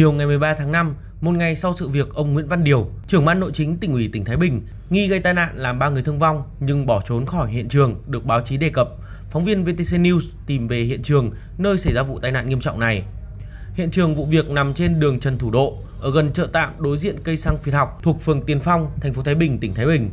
Chiều ngày 13 tháng 5, một ngày sau sự việc ông Nguyễn Văn Điều, trưởng ban nội chính tỉnh ủy tỉnh Thái Bình, nghi gây tai nạn làm 3 người thương vong nhưng bỏ trốn khỏi hiện trường được báo chí đề cập, phóng viên VTC News tìm về hiện trường nơi xảy ra vụ tai nạn nghiêm trọng này. Hiện trường vụ việc nằm trên đường Trần Thủ Độ, ở gần chợ tạm đối diện cây xăng phiên học thuộc phường Tiền Phong, thành phố Thái Bình, tỉnh Thái Bình.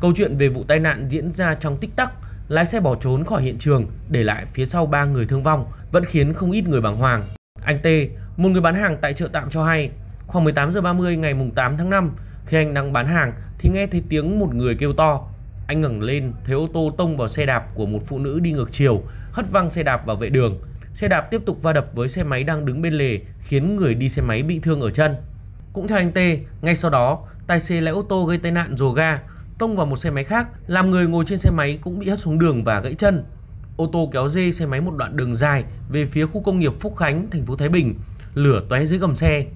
Câu chuyện về vụ tai nạn diễn ra trong tích tắc, lái xe bỏ trốn khỏi hiện trường, để lại phía sau ba người thương vong, vẫn khiến không ít người bàng hoàng. Anh Tê một người bán hàng tại chợ tạm cho hay, khoảng 18 giờ 30 ngày mùng 8 tháng 5, khi anh đang bán hàng thì nghe thấy tiếng một người kêu to. Anh ngẩng lên thấy ô tô tông vào xe đạp của một phụ nữ đi ngược chiều, hất văng xe đạp vào vệ đường. Xe đạp tiếp tục va đập với xe máy đang đứng bên lề, khiến người đi xe máy bị thương ở chân. Cũng theo anh T, ngay sau đó, tài xế lái ô tô gây tai nạn rồ ga, tông vào một xe máy khác, làm người ngồi trên xe máy cũng bị hất xuống đường và gãy chân. Ô tô kéo dê xe máy một đoạn đường dài về phía khu công nghiệp Phúc Khánh, thành phố Thái Bình, lửa tóe dưới gầm xe.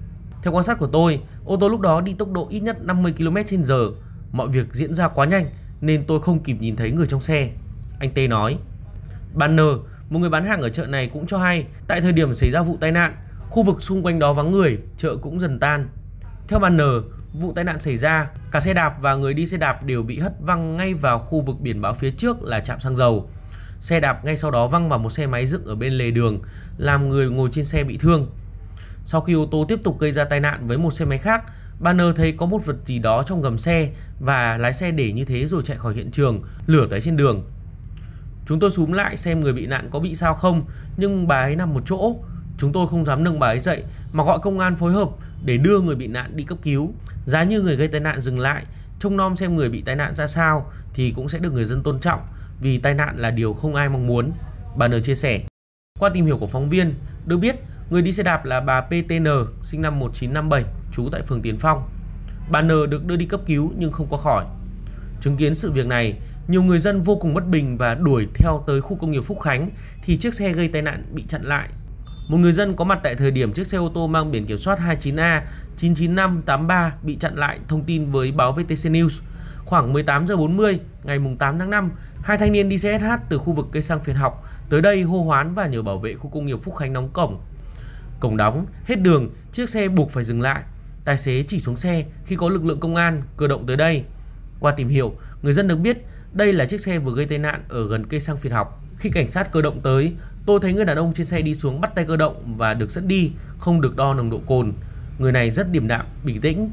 Theo quan sát của tôi, ô tô lúc đó đi tốc độ ít nhất 50 km/h. Mọi việc diễn ra quá nhanh nên tôi không kịp nhìn thấy người trong xe. Anh Tê nói. N một người bán hàng ở chợ này cũng cho hay, tại thời điểm xảy ra vụ tai nạn, khu vực xung quanh đó vắng người, chợ cũng dần tan. Theo N, vụ tai nạn xảy ra, cả xe đạp và người đi xe đạp đều bị hất văng ngay vào khu vực biển báo phía trước là trạm xăng dầu. Xe đạp ngay sau đó văng vào một xe máy dựng ở bên lề đường, làm người ngồi trên xe bị thương. Sau khi ô tô tiếp tục gây ra tai nạn với một xe máy khác, Banner thấy có một vật gì đó trong gầm xe và lái xe để như thế rồi chạy khỏi hiện trường, lửa tới trên đường. Chúng tôi xúm lại xem người bị nạn có bị sao không, nhưng bà ấy nằm một chỗ. Chúng tôi không dám nâng bà ấy dậy mà gọi công an phối hợp để đưa người bị nạn đi cấp cứu. Giá như người gây tai nạn dừng lại, trông nom xem người bị tai nạn ra sao thì cũng sẽ được người dân tôn trọng vì tai nạn là điều không ai mong muốn. Bà N chia sẻ. Qua tìm hiểu của phóng viên, được biết Người đi xe đạp là bà PTN, sinh năm 1957, trú tại phường Tiến Phong. Bà N được đưa đi cấp cứu nhưng không qua khỏi. Chứng kiến sự việc này, nhiều người dân vô cùng bất bình và đuổi theo tới khu công nghiệp Phúc Khánh thì chiếc xe gây tai nạn bị chặn lại. Một người dân có mặt tại thời điểm chiếc xe ô tô mang biển kiểm soát 29A 99583 bị chặn lại thông tin với báo VTC News. Khoảng 18 giờ 40 ngày 8 tháng 5, hai thanh niên đi xe SH từ khu vực cây xăng phiền học tới đây hô hoán và nhờ bảo vệ khu công nghiệp Phúc Khánh đóng cổng Cổng đóng, hết đường, chiếc xe buộc phải dừng lại. Tài xế chỉ xuống xe khi có lực lượng công an cơ động tới đây. Qua tìm hiểu, người dân được biết đây là chiếc xe vừa gây tai nạn ở gần cây xăng phiệt học. Khi cảnh sát cơ động tới, tôi thấy người đàn ông trên xe đi xuống bắt tay cơ động và được dẫn đi, không được đo nồng độ cồn. Người này rất điềm đạm, bình tĩnh.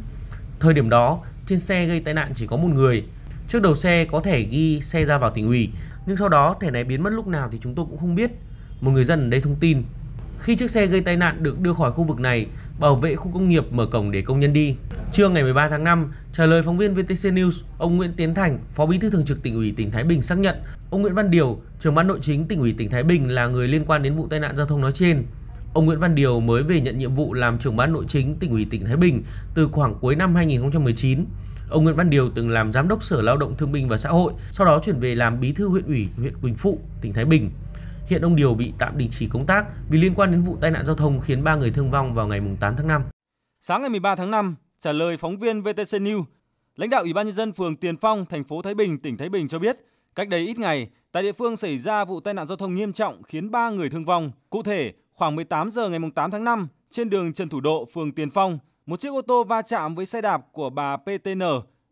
Thời điểm đó, trên xe gây tai nạn chỉ có một người. Trước đầu xe có thẻ ghi xe ra vào tỉnh ủy, nhưng sau đó thẻ này biến mất lúc nào thì chúng tôi cũng không biết. Một người dân ở đây thông tin, khi chiếc xe gây tai nạn được đưa khỏi khu vực này, bảo vệ khu công nghiệp mở cổng để công nhân đi. Trưa ngày 13 tháng 5, trả lời phóng viên VTC News, ông Nguyễn Tiến Thành, Phó Bí thư Thường trực tỉnh ủy tỉnh Thái Bình xác nhận, ông Nguyễn Văn Điều, trưởng ban nội chính tỉnh ủy tỉnh Thái Bình là người liên quan đến vụ tai nạn giao thông nói trên. Ông Nguyễn Văn Điều mới về nhận nhiệm vụ làm trưởng ban nội chính tỉnh ủy tỉnh Thái Bình từ khoảng cuối năm 2019. Ông Nguyễn Văn Điều từng làm giám đốc Sở Lao động Thương binh và Xã hội, sau đó chuyển về làm bí thư huyện ủy huyện Quỳnh Phụ, tỉnh Thái Bình. Hiện ông Điều bị tạm đình chỉ công tác vì liên quan đến vụ tai nạn giao thông khiến 3 người thương vong vào ngày 8 tháng 5. Sáng ngày 13 tháng 5, trả lời phóng viên VTC News, lãnh đạo Ủy ban nhân dân phường Tiền Phong, thành phố Thái Bình, tỉnh Thái Bình cho biết, cách đây ít ngày, tại địa phương xảy ra vụ tai nạn giao thông nghiêm trọng khiến 3 người thương vong. Cụ thể, khoảng 18 giờ ngày 8 tháng 5, trên đường Trần Thủ Độ, phường Tiền Phong, một chiếc ô tô va chạm với xe đạp của bà PTN,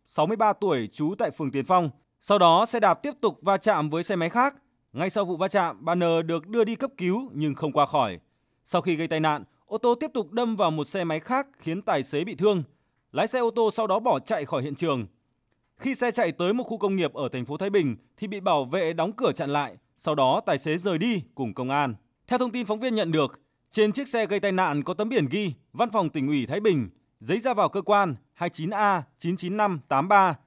63 tuổi, trú tại phường Tiền Phong. Sau đó, xe đạp tiếp tục va chạm với xe máy khác ngay sau vụ va chạm, bà N được đưa đi cấp cứu nhưng không qua khỏi. Sau khi gây tai nạn, ô tô tiếp tục đâm vào một xe máy khác khiến tài xế bị thương. Lái xe ô tô sau đó bỏ chạy khỏi hiện trường. Khi xe chạy tới một khu công nghiệp ở thành phố Thái Bình thì bị bảo vệ đóng cửa chặn lại, sau đó tài xế rời đi cùng công an. Theo thông tin phóng viên nhận được, trên chiếc xe gây tai nạn có tấm biển ghi Văn phòng tỉnh ủy Thái Bình, giấy ra vào cơ quan 29A 99583.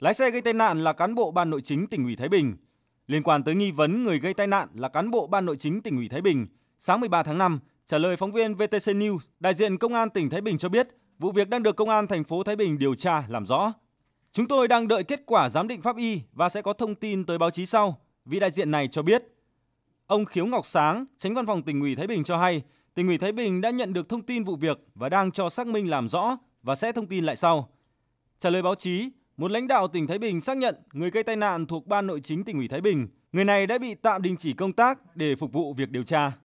Lái xe gây tai nạn là cán bộ ban nội chính tỉnh ủy Thái Bình. Liên quan tới nghi vấn người gây tai nạn là cán bộ Ban Nội chính tỉnh ủy Thái Bình, sáng 13 tháng 5, trả lời phóng viên VTC News, đại diện Công an tỉnh Thái Bình cho biết vụ việc đang được Công an thành phố Thái Bình điều tra làm rõ. Chúng tôi đang đợi kết quả giám định pháp y và sẽ có thông tin tới báo chí sau, vị đại diện này cho biết. Ông Khiếu Ngọc Sáng, tránh văn phòng tỉnh ủy Thái Bình cho hay, tỉnh ủy Thái Bình đã nhận được thông tin vụ việc và đang cho xác minh làm rõ và sẽ thông tin lại sau. Trả lời báo chí, một lãnh đạo tỉnh Thái Bình xác nhận người gây tai nạn thuộc ban nội chính tỉnh ủy Thái Bình. Người này đã bị tạm đình chỉ công tác để phục vụ việc điều tra.